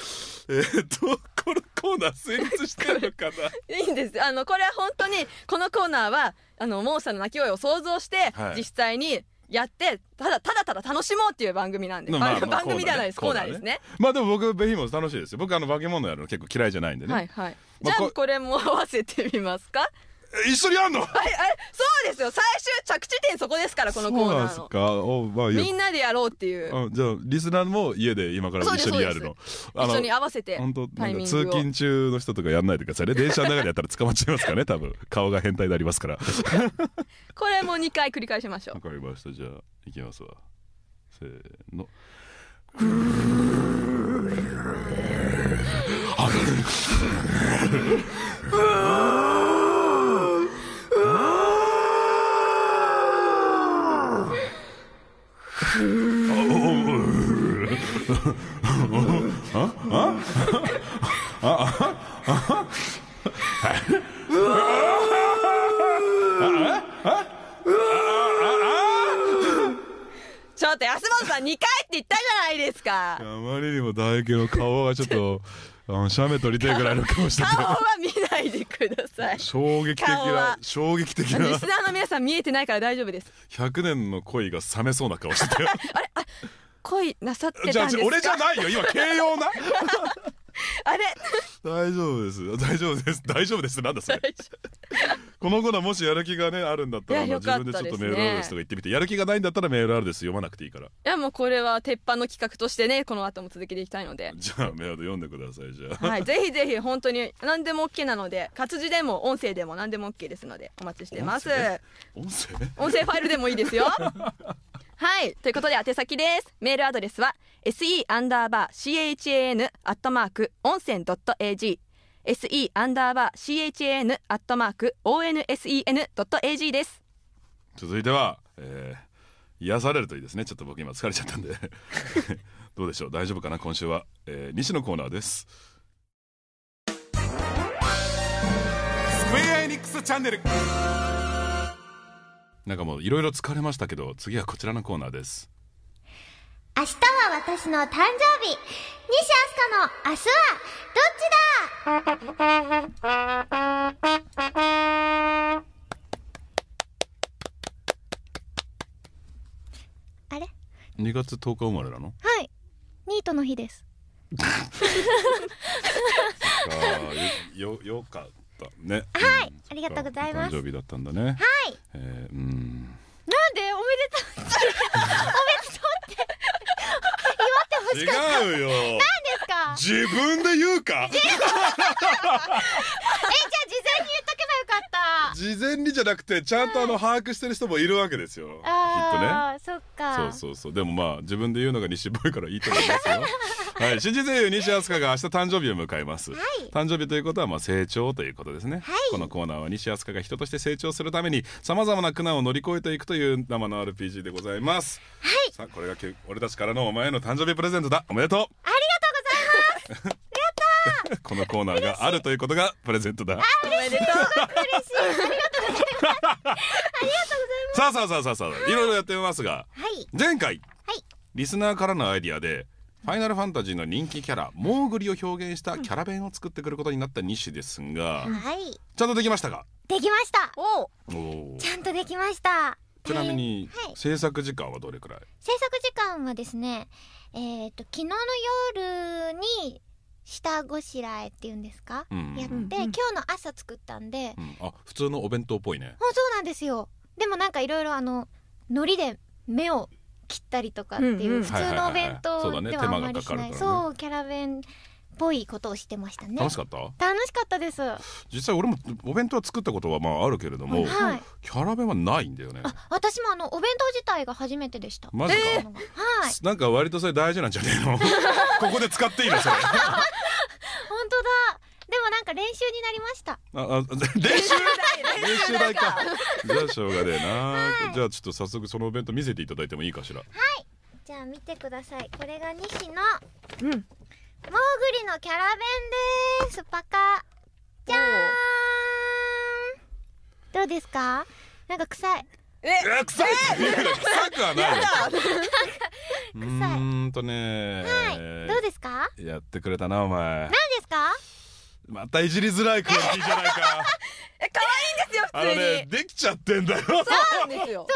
ー、っとこのコーナー成立してるのかないいんですあのこれは本当にこのコーナーはあのモンスターの鳴き声を想像して、はい、実際にやってただただただ楽しもうっていう番組なんで、まあ、番組ではないです、コーナーですねまあでも僕ベヒモス楽しいですよ僕あの化け物やるの結構嫌いじゃないんでねはいはい、まあ、じゃあこれも合わせてみますか一緒にやんのあれそうですよ最終着地点そこですからこのコーナーのかお、まあ、みんなでやろうっていうあじゃあリスナーも家で今から一緒にやるの一緒に合わせて本当なんか通勤中の人とかやんないでくださいね電車の中でやったら捕まっちゃいますからね多分顔が変態でありますから これも2回繰り返しましょうわかりましたじゃあいきますわせーのあ 어? 어? 어? 어? 어? ちょっと安本さん2回って言ったじゃないですか。あまりにも唾液の顔がちょっと、あの、写メ撮りたいぐらいの顔してて。顔は見ないでください。衝撃的なは、衝撃的あリス。ナーの皆さん見えてないから大丈夫です。100年の恋が冷めそうな顔してたよ。恋なさってじたゃんあですか俺じゃないよ今形容な あれ大丈夫です大丈夫です大丈夫ですなんだそれ大丈夫このコーナーもしやる気がねあるんだったら、自分でちょっとメールアドレスとか言ってみてやる気がないんだったらメールアドレス読まなくていいからやもうこれは鉄板の企画としてねこの後も続けていきたいのでじゃあメール読んでくださいじゃあ、はい、ぜひぜひ本当に何でも OK なので活字でも音声でも何でも OK ですのでお待ちしてます音声音声ファイルでもいいですよはいということで宛先ですメールアドレスは se アンダーバー CHAN アットマーク温泉 .ag se アンダーバー chan アットマーク onsen.ag ドットです続いては、えー、癒されるといいですねちょっと僕今疲れちゃったんで どうでしょう大丈夫かな今週は、えー、西のコーナーですスクエアエニックスチャンネルなんかもういろいろ疲れましたけど次はこちらのコーナーです明日は私の誕生日西明日香の明日はどっちだあれ2月10日生まれなのはいニートの日ですああ、よよかったねはい、うん、ありがとうございます誕生日だったんだねはい、えー、うんなんでおめでとうおめでとう欲しかった違うよ何ですか自分で言うか えじゃあ事前に言っとけばよかった事前にじゃなくてちゃんとあの把握してる人もいるわけですよ、きっとねあそっかそうそうそうでもまあ自分で言うのが西っぽいからいいと思いますよ はい新人声優西飛鳥が明日誕生日を迎えます、はい、誕生日ということはまあ成長ということですね、はい、このコーナーは西飛鳥が人として成長するためにさまざまな苦難を乗り越えていくという生の RPG でございますはいさあこれが俺たちからのお前への誕生日プレゼントだおめでとうありがとうございます このコーナーがあるということがプレゼントだ。あ、嬉しい。嬉しい。まさあさあさあさあさあ、いろいろやってみますが、はい、前回、はい、リスナーからのアイディアでファイナルファンタジーの人気キャラモーグリを表現したキャラ弁を作ってくることになった西ですが、はい、ちゃんとできましたかできましたおおちゃんとできましたちなみに、はい、制作時間はどれくらい制作時間はですねえっ、ー、と昨日の夜に下ごしらえっていうんですか、うん、やって、うん、今日の朝作ったんで、うん、あ普通のお弁当っぽいねそうなんですよでもなんかいろいろあの海苔で目を切ったりとかっていう、普通のお弁当ではあまりしない、そう、キャラ弁っぽいことをしてましたね楽しかった楽しかったです実際俺もお弁当は作ったことはまああるけれども、はい、キャラ弁はないんだよね私もあのお弁当自体が初めてでしたマジか、えー、はいなんか割とそれ大事なんじゃねえの ここで使っていいのそれもなんか練習になりましたああ 練習練習台かじゃあしょうがねえな、はい、じゃあちょっと早速そのお弁当見せていただいてもいいかしらはいじゃあ見てくださいこれが西野うんモーグリのキャラ弁ですパカじゃーどうですかなんか臭いえ、臭い。臭くはない。臭い。うんとね。はい。どうですか。やってくれたな、お前。何ですか。またいじりづらいクオリティじゃないか 可愛いんですよあのね普通にできちゃってんだよそうなんですよそ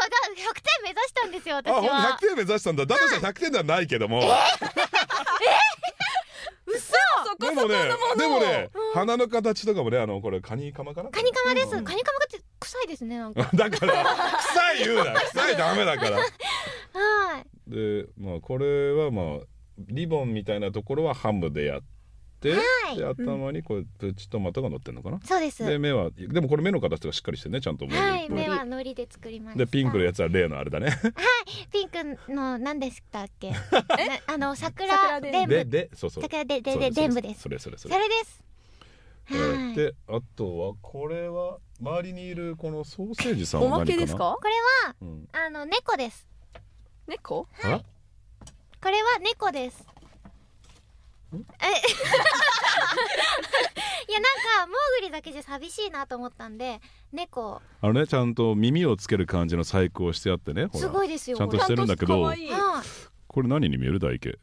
うだ100点目指したんですよ私あほん100点目指したんだだとしたら100点ではないけども 嘘そこでもねでもね鼻の形とかもねあのこれカニカマかなカニカマですカニカマって臭いですねなんか だから臭い言うな臭いダメだからはいでまあこれはまあリボンみたいなところはハムでやっ、はいで頭にこうプチトマトが乗ってるのかな、そうですで目はでもこれ目の形がしっかりしてねちゃんとはい目はのりで作りましたでピンクのやつは例のあれだねはいピンクの何でしたっけ あの桜でんでぶででそうそう桜ででででんぶですそれそれそそれですえーであとはこれは周りにいるこのソーセージさんはお何かなまけですかこれはうんあの猫です猫あこれは猫ですえ いやなんかモーグリだけじゃ寂しいなと思ったんで猫あのねちゃんと耳をつける感じの細工をしてあってねすごいですよちゃんとしてるんだけどこれ何に見えるだ池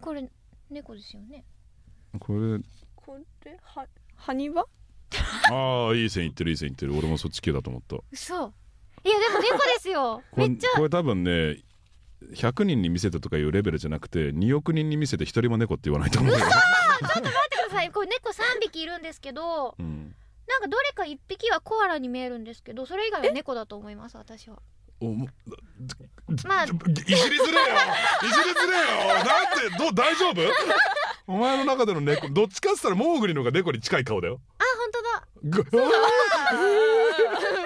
これ猫ですよねこれこれはにわ。ああいい線いってるいい線いってる俺もそっち系だと思ったそういやでも猫ですよめっちゃこれ多分ね100人に見せたとかいうレベルじゃなくて2億人に見せて1人も猫って言わないと思うよ ちょっと待ってくださいこれ猫3匹いるんですけど、うん、なんかどれか1匹はコアラに見えるんですけどそれ以外は猫だと思います私は。おもまあいじりづれよいじりづれよなんてど大丈夫 お前の中での猫どっちかっつったらモーグリの方が猫に近い顔だよあ本当だ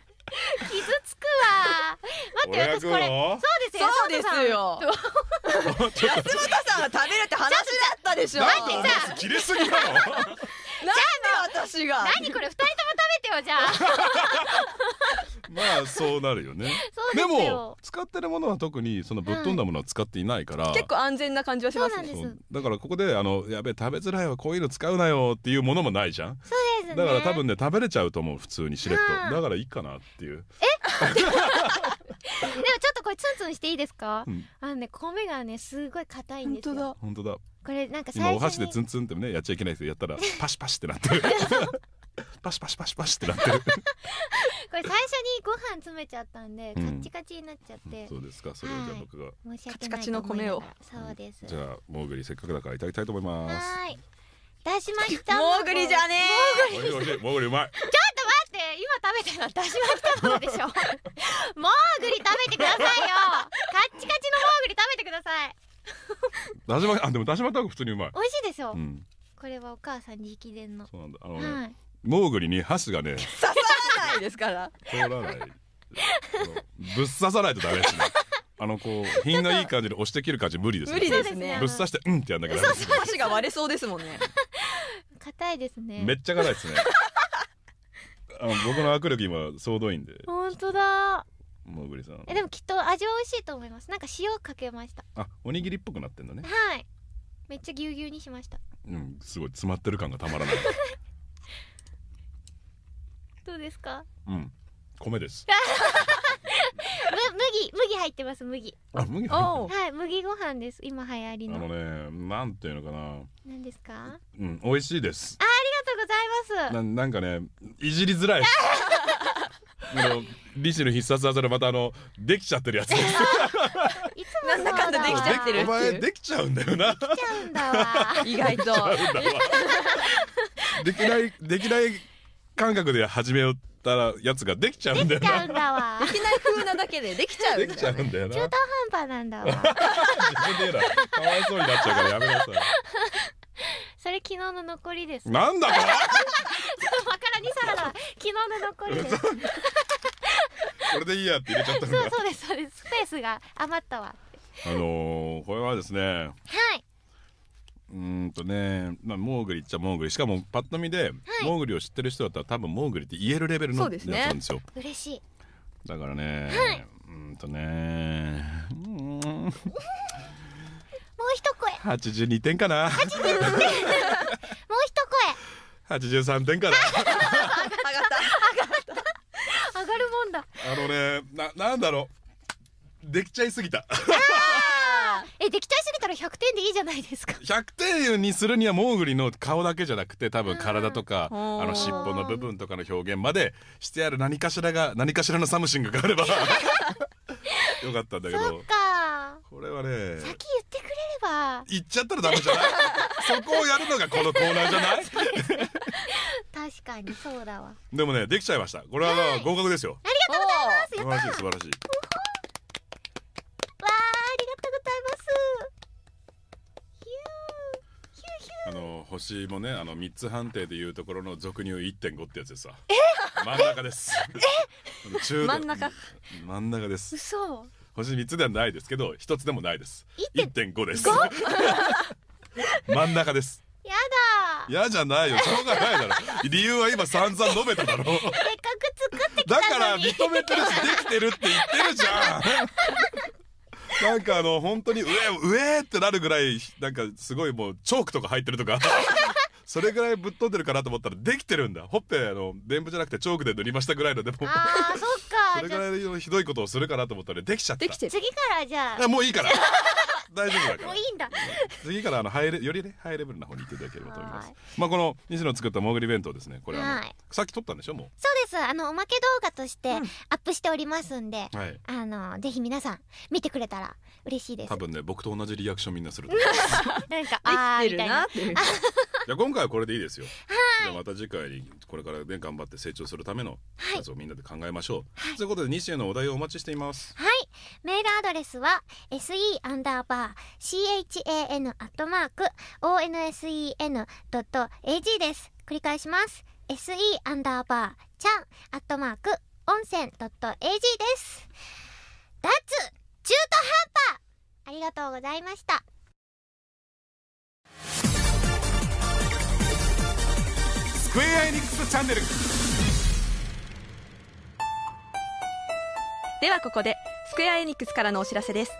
傷つくわ待って私これそうですよそうですよ 安本さんは食べるって話だったでしょ待ってさ切れすぎなのなんで私が何これ二人とも食べてよじゃあ まあそうなるよね でも使ってるものは特にそのぶっ飛んだものは使っていないから、結構安全な感じはしますねだからここであのやべえ食べづらいわこういうの使うなよっていうものもないじゃんそうですだから多分ね食べれちゃうと思う普通にしれっとだからいいかなっていうえ でもちょっとこれツンツンしていいですか、うん、あのね米がねすごい硬いんですよ本当だこれなんか最初お箸でツンツンってねやっちゃいけないですやったらパシパシってなってる パシパシパシパシってなってる これ最初にご飯詰めちゃったんで、カッチカチになっちゃって、そうですかそれじゃあ僕が、はい、カチカチの米をそうです、じゃあモーグリせっかくだからいただきたいと思いますはい出しました モーグリじゃねーモーグリモーグリうまいちょっと待って今食べてるのはだし巻き卵でしょ モーグリ食べてくださいよカッチカチのモーグリ食べてくださいだし巻あでもだしった卵普通にうまい美味しいでしょ、うん、これはお母さん直伝のそうなんだあの、ね、はいモーグリに箸がね刺さらないですから通らないぶっ刺さないとダメですねあのこう品がいい感じで押して切る感じ無理です無理ですねぶっ刺してうんってやんなきゃダメです箸が割れそうですもんね硬いですねめっちゃ硬いですねあの僕の握力今総動員で本当だモーグリさんえでもきっと味は美味しいと思いますなんか塩かけましたあおにぎりっぽくなってんだねはいめっちゃぎゅうぎゅうにしましたうんすごい詰まってる感がたまらない ですかうん米です 麦麦入ってます麦あ麦入っはい麦ご飯です今流行りのあのねなんていうのかななんですかうん美味しいですあありがとうございますなんなんかねいじりづらい あの利子の必殺技のまたあのできちゃってるやついつもなんだかんだできちゃってるお前できちゃうんだよなできちゃうんだわ意外とできないできない感覚で始めたらやつができちゃうんだでよきちゃうんだわできない風なだけでできちゃうでんきちだゃようんだよな。中途半端なんだわかわいそうになっちゃうからやめなさそれ昨日の残りですなんだか昨日の残りですこれでいいやって入れちゃったんだ。そうですそうですスペースが余ったわあのー、これはですね、はいうんとね、まあ、モーグリっちゃモーグリしかもパッと見で、はい、モーグリを知ってる人だったら多分モーグリって言えるレベルのやつなんですよ。ね、嬉しいだからね、はい、うんとねうんもう一声82点かなもう一声83点かな上がった上がった上がるもんだあのねななんだろうできちゃいすぎた。えできちいすぎたら100点でいいじゃないですか100点にするにはモーグリの顔だけじゃなくて多分体とか、うん、あの尻尾の部分とかの表現までしてある何かしらが何かしらのサムシングがあれば よかったんだけどこれはね先言ってくれれば言っちゃったらダメじゃない そこをやるのがこのコーナーじゃない 確かにそうだわでもねできちゃいましたこれは合格ですよ、はい、ありがとうございます素晴らしい素晴らしい星もねあの3つ判定でいうところの俗に言う1.5ってやつでさ真ん中ですえ中真ん中真ん中です嘘星3つではないですけど1つでもないです1.5です 真ん中ですやだ嫌じゃないよしょうがないだろ理由は今散々述べただろせっかく作ってきたのにだから認めてるしできてるって言ってるじゃんなんかあの本当にうえってなるぐらいなんかすごいもうチョークとか入ってるとか それぐらいぶっ飛んでるかなと思ったらできてるんだほっぺあの電布じゃなくてチョークで塗りましたぐらいのでもあーそっか それぐらいのひどいことをするかなと思ったらできちゃったできてる次からじゃあもういいから大丈夫だからもういいんだ次からあのハイレよりねハイレベルな方に行っていただければと思いますまあこの西野作ったもぐり弁当ですねこれあのさっき撮ったんでしょもうそうですあのおまけ動画としてアップしておりますんで、はい、あのぜひ皆さん見てくれたら嬉しいです多分ね僕と同じリアクションみんなすると思います なんかああみたいなじゃ 今回はこれでいいですよはい、じゃまた次回にこれからね頑張って成長するためのやつをみんなで考えましょう、はい、ということで西へのお題をお待ちしていますはいメールアドレスは se アンダーバー chan アットマーク onsen.ag です。繰り返します。se アンダーバーちゃんアットマーク温泉 .ag です。脱中途半端ありがとうございました。スクエアエニックスチャンネルではここでスクエア・エニックスからのお知らせです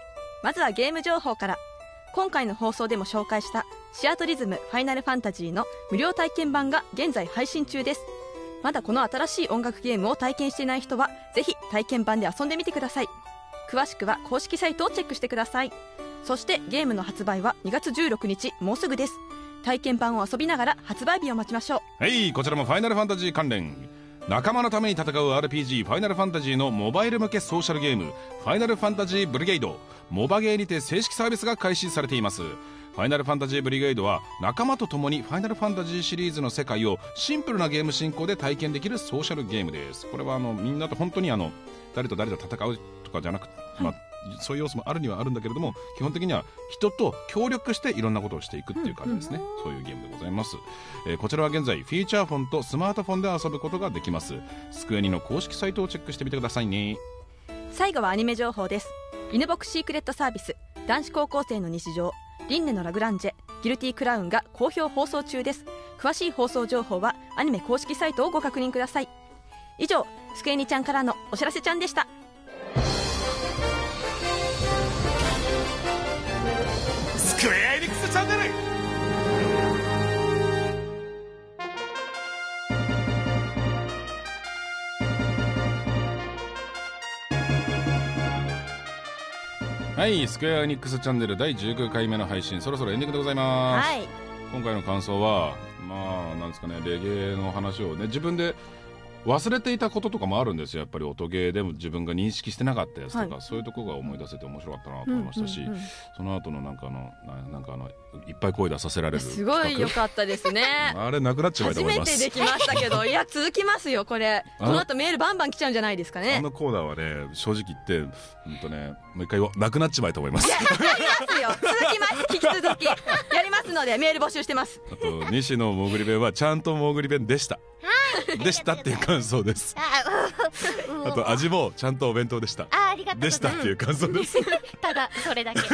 まずはゲーム情報から今回の放送でも紹介したシアトリズムファイナルファンタジーの無料体験版が現在配信中ですまだこの新しい音楽ゲームを体験していない人はぜひ体験版で遊んでみてください詳しくは公式サイトをチェックしてくださいそしてゲームの発売は2月16日もうすぐです体験版を遊びながら発売日を待ちましょうはいこちらもファイナルファンタジー関連仲間のために戦う RPG ファイナルファンタジーのモバイル向けソーシャルゲームファイナルファンタジーブリゲイドモバゲーにて正式サービスが開始されていますファイナルファンタジーブリゲイドは仲間と共にファイナルファンタジーシリーズの世界をシンプルなゲーム進行で体験できるソーシャルゲームですこれはあのみんなと本当にあの誰と誰と戦うとかじゃなく、まあ、そういう要素もあるにはあるんだけれども基本的には人と協力していろんなことをしていくっていう感じですね、うん、そういうゲームでございます、えー、こちらは現在フィーチャーフォンとスマートフォンで遊ぶことができますスクエニの公式サイトをチェックしてみてくださいね最後はアニメ情報です犬ボクシークレットサービス男子高校生の日常リンネのラグランジェギルティクラウンが好評放送中です詳しい放送情報はアニメ公式サイトをご確認ください以上スクエニちゃんからのお知らせちゃんでしたクエアエニックスチャンネルはいスクエアニックスチャンネル第19回目の配信そろそろエンディングでございます、はい今回の感想はまあなんですかねレゲエの話をね自分で忘れていたこととかもあるんですよやっぱり音ゲーでも自分が認識してなかったやつとか、はい、そういうとこが思い出せて面白かったなと思いましたし、その後のなんかあのなんかあのいっぱい声出させられるすごい良かったですね あれなくなっちまい初めてできましたけど いや続きますよこれこの後メールバンバン来ちゃうんじゃないですかねあのコーナーはね正直言ってうんとねもう一回をなくなっちまいと思います。いや、りますよ。続きます。引き続き。やりますので、メール募集してます。あと、西野もぐり弁はちゃんともぐり弁でした。でしたっていう感想です。あと味もちゃんとお弁当でした。あ、ありがとうでしたっていう感想です。ただそれだけ。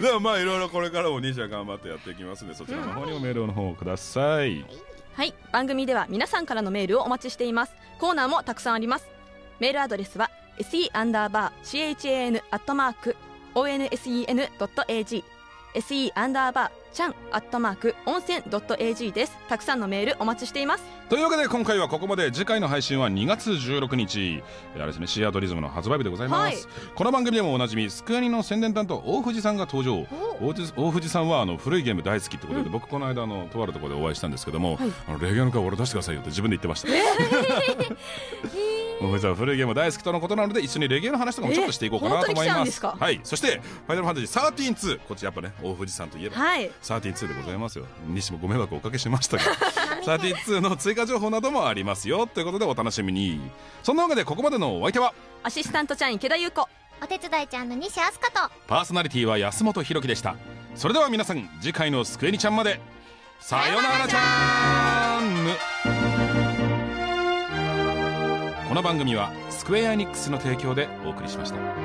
ではまあいろいろこれからも西野頑張ってやっていきますので、そちらの方にもメールの方をください。はい、番組では皆さんからのメールをお待ちしています。コーナーもたくさんあります。メールアドレスは se アンダーバー chan アットマーク onsen.ag ドット se アンダーバーちゃんアットマーク温泉ドット .ag ですたくさんのメールお待ちしていますというわけで今回はここまで次回の配信は2月16日あれですねシアトリズムの発売日でございます、はい、この番組でもおなじみスクアニの宣伝担当大藤さんが登場大藤さんはあの古いゲーム大好きってことで、うん、僕この間のとあるところでお会いしたんですけども、はい、あのレギュラーの顔俺出してくださいよって自分で言ってました、えーもう普古いゲーム大好きとのことなので一緒にレゲエの話とかもちょっとしていこうかなと思います,、はいそして「ファイナルファンタジー132」こっちやっぱね大藤さんといえば、はい、132でございますよ西もご迷惑をおかけしましたが132の追加情報などもありますよということでお楽しみにそんなわけでここまでのお相手はアシスタントちゃん池田優子お手伝いちゃんの西飛鳥とパーソナリティは安本博樹でしたそれでは皆さん次回の「すくえにちゃん」までさよならちゃんこの番組はスクウェア・エニックスの提供でお送りしました。